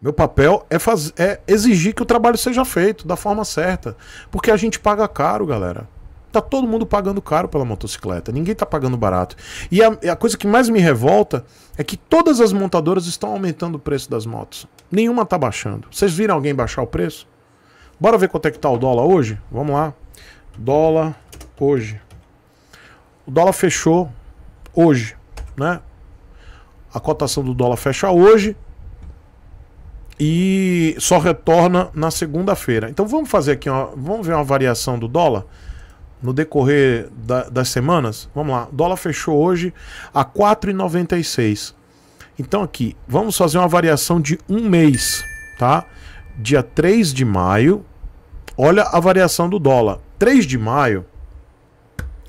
Meu papel é, faz... é exigir que o trabalho seja feito da forma certa. Porque a gente paga caro, galera. Tá todo mundo pagando caro pela motocicleta, ninguém tá pagando barato. E a, a, coisa que mais me revolta é que todas as montadoras estão aumentando o preço das motos. Nenhuma tá baixando. Vocês viram alguém baixar o preço? Bora ver quanto é que tá o dólar hoje? Vamos lá. Dólar hoje. O dólar fechou hoje, né? A cotação do dólar fecha hoje, e só retorna na segunda-feira. Então vamos fazer aqui, vamos ver uma variação do dólar no decorrer da, das semanas. Vamos lá, o dólar fechou hoje a 4,96. Então aqui, vamos fazer uma variação de um mês, tá? Dia 3 de maio, olha a variação do dólar. 3 de maio,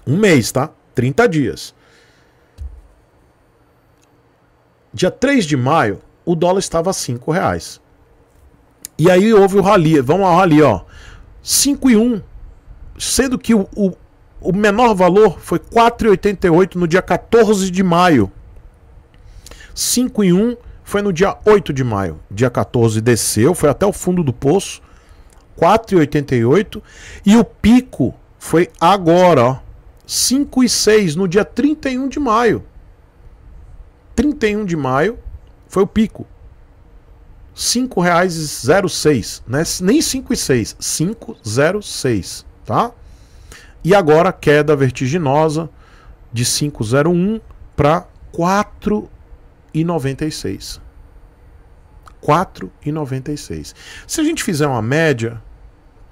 um mês, tá? 30 dias. Dia 3 de maio, o dólar estava a 5 reais. E aí houve o rally, vamos ao rally, ó. 5 e 1, sendo que o, o, o menor valor foi 4,88 no dia 14 de maio. 5 e 1 foi no dia 8 de maio. Dia 14 desceu, foi até o fundo do poço, 4,88. E o pico foi agora, ó, 5 e 6, no dia 31 de maio. 31 de maio, foi o pico. R$ 5,06, né? Nem 5,06, 5,06, tá? E agora queda vertiginosa de 5,01 para 4,96. 4,96. Se a gente fizer uma média,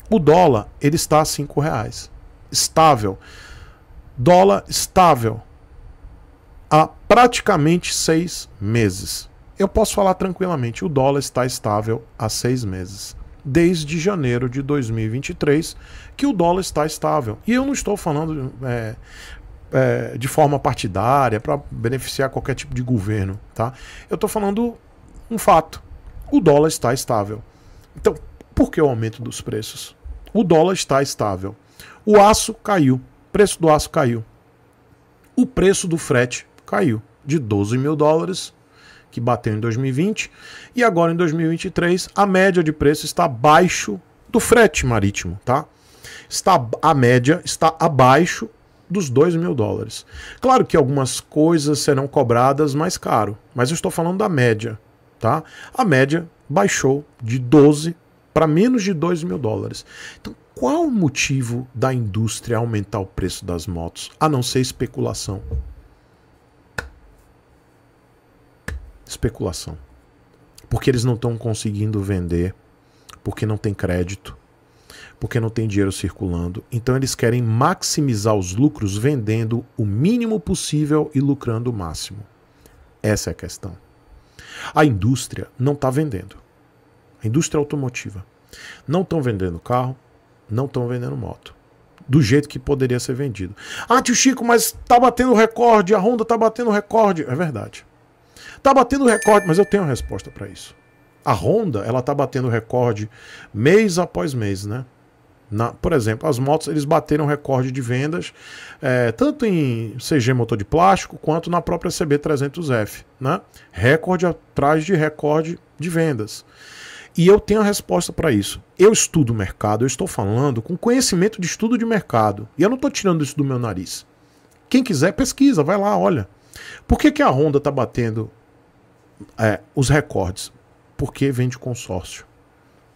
o dólar ele está a R$ 5,00. Estável. Dólar estável há praticamente seis meses. Eu posso falar tranquilamente, o dólar está estável há seis meses. Desde janeiro de 2023, que o dólar está estável. E eu não estou falando é, é, de forma partidária, para beneficiar qualquer tipo de governo. Tá? Eu estou falando um fato: o dólar está estável. Então, por que o aumento dos preços? O dólar está estável. O aço caiu, preço do aço caiu. O preço do frete caiu de 12 mil dólares que bateu em 2020, e agora em 2023 a média de preço está abaixo do frete marítimo, tá? Está, a média está abaixo dos 2 mil dólares. Claro que algumas coisas serão cobradas mais caro, mas eu estou falando da média, tá? A média baixou de 12 para menos de 2 mil dólares. Então, qual o motivo da indústria aumentar o preço das motos, a não ser especulação? especulação. Porque eles não estão conseguindo vender, porque não tem crédito, porque não tem dinheiro circulando. Então eles querem maximizar os lucros vendendo o mínimo possível e lucrando o máximo. Essa é a questão. A indústria não está vendendo. A indústria automotiva. Não estão vendendo carro, não estão vendendo moto. Do jeito que poderia ser vendido. Ah, tio Chico, mas está batendo recorde, a Honda está batendo recorde. É verdade. Tá batendo recorde, mas eu tenho a resposta para isso. A Honda, ela tá batendo recorde mês após mês, né? Na, por exemplo, as motos eles bateram recorde de vendas é, tanto em CG motor de plástico quanto na própria CB300F, né? Recorde atrás de recorde de vendas. E eu tenho a resposta para isso. Eu estudo o mercado, eu estou falando com conhecimento de estudo de mercado. E eu não estou tirando isso do meu nariz. Quem quiser, pesquisa, vai lá, olha. Por que, que a Honda está batendo é, os recordes. Porque vende consórcio.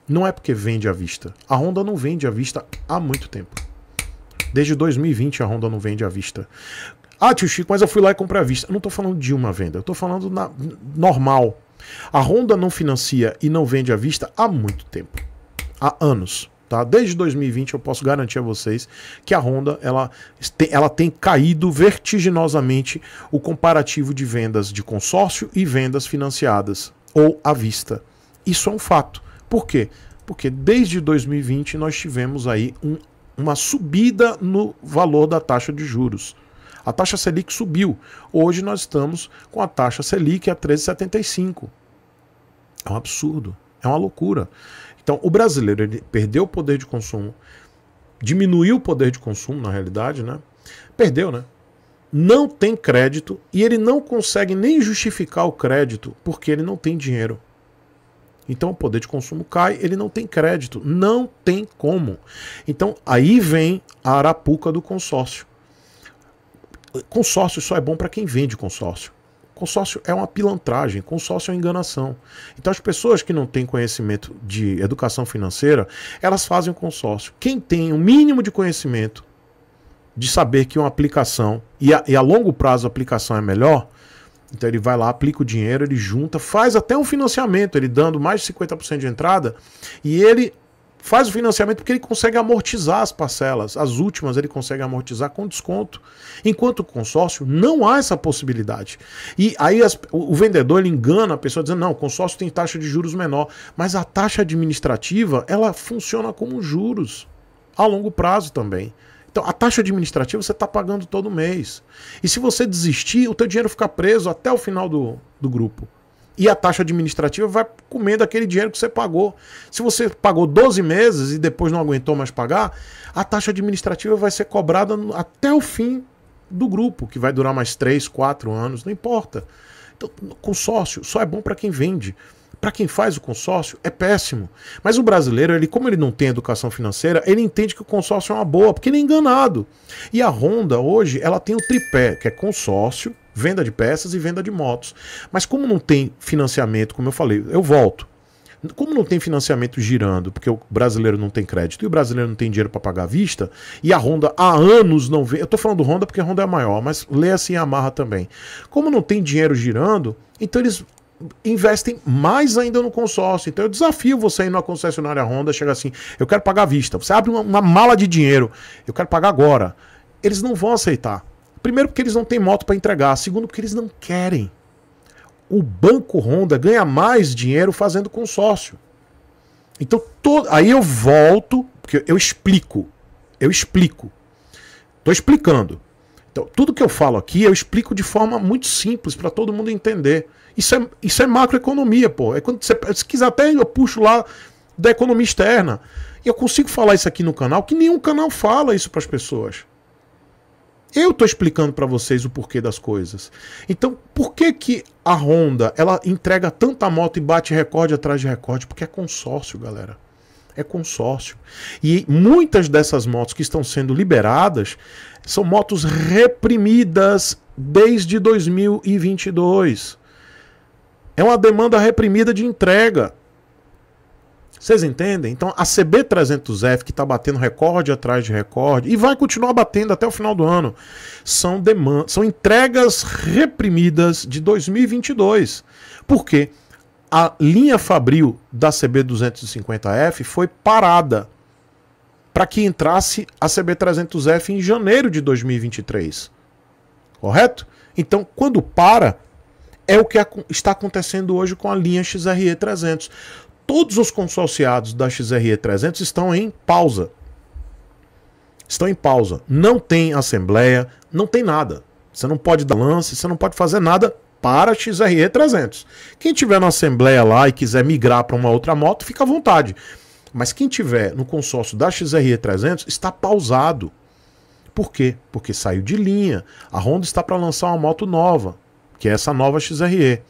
Não é porque vende à vista. A Honda não vende à vista há muito tempo. Desde 2020 a Honda não vende à vista. Ah, tio Chico, mas eu fui lá e comprei à vista. Eu não estou falando de uma venda, eu estou falando na, normal. A Honda não financia e não vende à vista há muito tempo. Há anos. Tá? Desde 2020 eu posso garantir a vocês que a Honda ela, ela tem caído vertiginosamente o comparativo de vendas de consórcio e vendas financiadas ou à vista. Isso é um fato. Por quê? Porque desde 2020 nós tivemos aí um, uma subida no valor da taxa de juros. A taxa Selic subiu. Hoje nós estamos com a taxa Selic a 13,75. É um absurdo, é uma loucura. Então, o brasileiro ele perdeu o poder de consumo, diminuiu o poder de consumo, na realidade, né? Perdeu, né? Não tem crédito e ele não consegue nem justificar o crédito porque ele não tem dinheiro. Então o poder de consumo cai, ele não tem crédito, não tem como. Então aí vem a arapuca do consórcio. Consórcio só é bom para quem vende consórcio. Consórcio é uma pilantragem, consórcio é uma enganação. Então as pessoas que não têm conhecimento de educação financeira, elas fazem consórcio. Quem tem o um mínimo de conhecimento de saber que uma aplicação, e a, e a longo prazo a aplicação é melhor, então ele vai lá, aplica o dinheiro, ele junta, faz até um financiamento, ele dando mais de 50% de entrada, e ele faz o financiamento porque ele consegue amortizar as parcelas, as últimas ele consegue amortizar com desconto. Enquanto o consórcio não há essa possibilidade. E aí as, o, vendedor ele engana a pessoa dizendo: "Não, o consórcio tem taxa de juros menor", mas a taxa administrativa, ela funciona como juros a longo prazo também. Então, a taxa administrativa você está pagando todo mês. E se você desistir, o teu dinheiro fica preso até o final do, do grupo e a taxa administrativa vai comendo aquele dinheiro que você pagou. Se você pagou 12 meses e depois não aguentou mais pagar, a taxa administrativa vai ser cobrada até o fim do grupo, que vai durar mais 3, 4 anos, não importa. Então, consórcio só é bom para quem vende. Para quem faz o consórcio é péssimo. Mas o brasileiro, ele como ele não tem educação financeira, ele entende que o consórcio é uma boa, porque ele é enganado. E a Honda hoje, ela tem o tripé, que é consórcio, Venda de peças e venda de motos. Mas como não tem financiamento, como eu falei, eu volto. Como não tem financiamento girando, porque o brasileiro não tem crédito e o brasileiro não tem dinheiro para pagar à vista, e a Honda há anos não vem. Eu estou falando Honda porque a Honda é a maior, mas lê assim a Amarra também. Como não tem dinheiro girando, então eles investem mais ainda no consórcio. Então eu desafio você ir numa concessionária Honda, chega assim, eu quero pagar à vista. Você abre uma, uma mala de dinheiro, eu quero pagar agora. Eles não vão aceitar. Primeiro, porque eles não têm moto para entregar. Segundo, porque eles não querem. O banco Honda ganha mais dinheiro fazendo consórcio. Então, aí eu volto, porque eu explico. Eu explico. Estou explicando. Então, tudo que eu falo aqui, eu explico de forma muito simples para todo mundo entender. Isso é, isso é macroeconomia, pô. É quando você, se quiser até eu puxo lá da economia externa. E eu consigo falar isso aqui no canal, que nenhum canal fala isso para as pessoas. Eu estou explicando para vocês o porquê das coisas. Então, por que que a Honda, ela entrega tanta moto e bate recorde atrás de recorde? Porque é consórcio, galera. É consórcio. E muitas dessas motos que estão sendo liberadas são motos reprimidas desde 2022. É uma demanda reprimida de entrega. Vocês entendem? Então a CB300F, que está batendo recorde atrás de recorde, e vai continuar batendo até o final do ano, são, demand são entregas reprimidas de 2022. Por quê? A linha Fabril da CB250F foi parada para que entrasse a CB300F em janeiro de 2023. Correto? Então, quando para, é o que está acontecendo hoje com a linha XRE300 todos os consorciados da XRE300 estão em pausa. Estão em pausa. Não tem assembleia, não tem nada. Você não pode dar lance, você não pode fazer nada para a XRE300. Quem tiver na assembleia lá e quiser migrar para uma outra moto, fica à vontade. Mas quem tiver no consórcio da XRE300 está pausado. Por quê? Porque saiu de linha. A Honda está para lançar uma moto nova, que é essa nova XRE.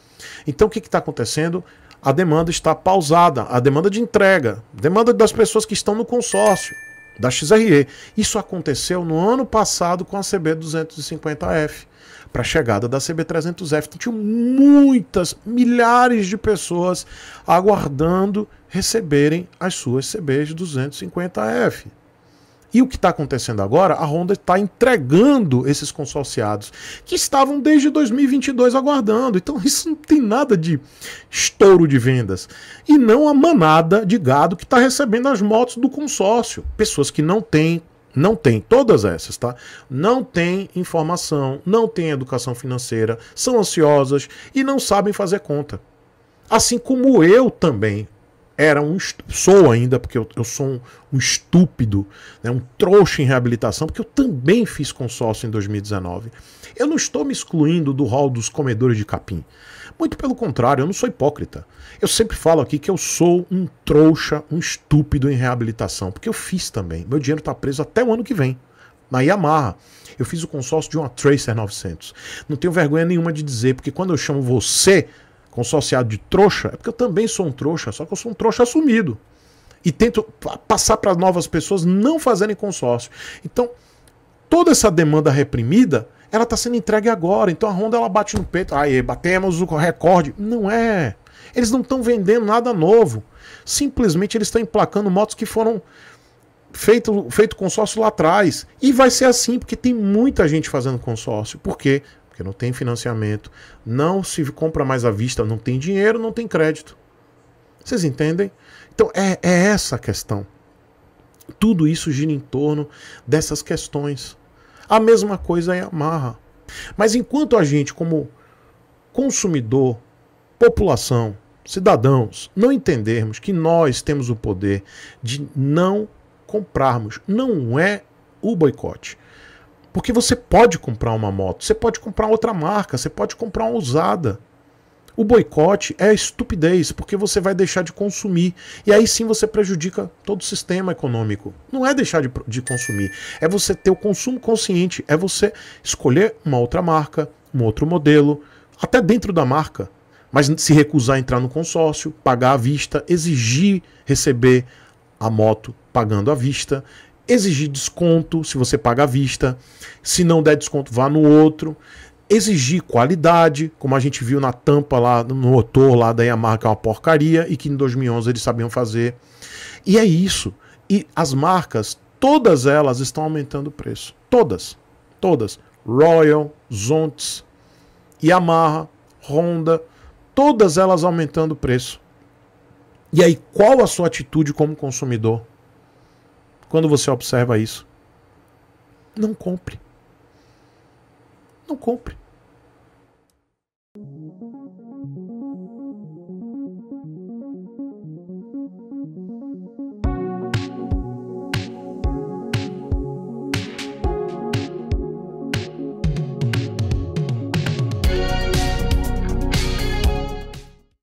Então o que está acontecendo? a demanda está pausada, a demanda de entrega, demanda das pessoas que estão no consórcio da XRE. Isso aconteceu no ano passado com a CB 250F, para a chegada da CB 300F. Então, tinham muitas, milhares de pessoas aguardando receberem as suas CBs 250F. E o que está acontecendo agora, a Honda está entregando esses consorciados que estavam desde 2022 aguardando. Então isso não tem nada de estouro de vendas. E não a manada de gado que está recebendo as motos do consórcio. Pessoas que não têm não têm todas essas, tá? Não têm informação, não têm educação financeira, são ansiosas e não sabem fazer conta. Assim como eu também era um. Sou ainda, porque eu, eu sou um, um estúpido, né, um trouxa em reabilitação, porque eu também fiz consórcio em 2019. Eu não estou me excluindo do rol dos comedores de capim. Muito pelo contrário, eu não sou hipócrita. Eu sempre falo aqui que eu sou um trouxa, um estúpido em reabilitação, porque eu fiz também. Meu dinheiro está preso até o ano que vem na Yamaha. Eu fiz o consórcio de uma Tracer 900. Não tenho vergonha nenhuma de dizer, porque quando eu chamo você consorciado de trouxa, é porque eu também sou um trouxa, só que eu sou um trouxa assumido. E tento passar para novas pessoas não fazerem consórcio. Então, toda essa demanda reprimida, ela está sendo entregue agora. Então a Honda ela bate no peito, aí batemos o recorde. Não é. Eles não estão vendendo nada novo. Simplesmente eles estão emplacando motos que foram feito, feito consórcio lá atrás. E vai ser assim, porque tem muita gente fazendo consórcio. Porque porque não tem financiamento, não se compra mais à vista, não tem dinheiro, não tem crédito. Vocês entendem? Então é, é essa a questão. Tudo isso gira em torno dessas questões. A mesma coisa é a marra. Mas enquanto a gente, como consumidor, população, cidadãos, não entendermos que nós temos o poder de não comprarmos, não é o boicote. Porque você pode comprar uma moto, você pode comprar outra marca, você pode comprar uma usada. O boicote é estupidez, porque você vai deixar de consumir. E aí sim você prejudica todo o sistema econômico. Não é deixar de, de consumir, é você ter o consumo consciente, é você escolher uma outra marca, um outro modelo, até dentro da marca, mas se recusar a entrar no consórcio, pagar à vista, exigir receber a moto pagando à vista, exigir desconto se você paga à vista, se não der desconto, vá no outro. Exigir qualidade, como a gente viu na tampa lá, no motor lá da Yamaha, que é uma porcaria, e que em 2011 eles sabiam fazer. E é isso. E as marcas, todas elas estão aumentando o preço. Todas. Todas. Royal, Zontes, Yamaha, Honda, todas elas aumentando o preço. E aí, qual a sua atitude como consumidor? Quando você observa isso, não compre. Não compre.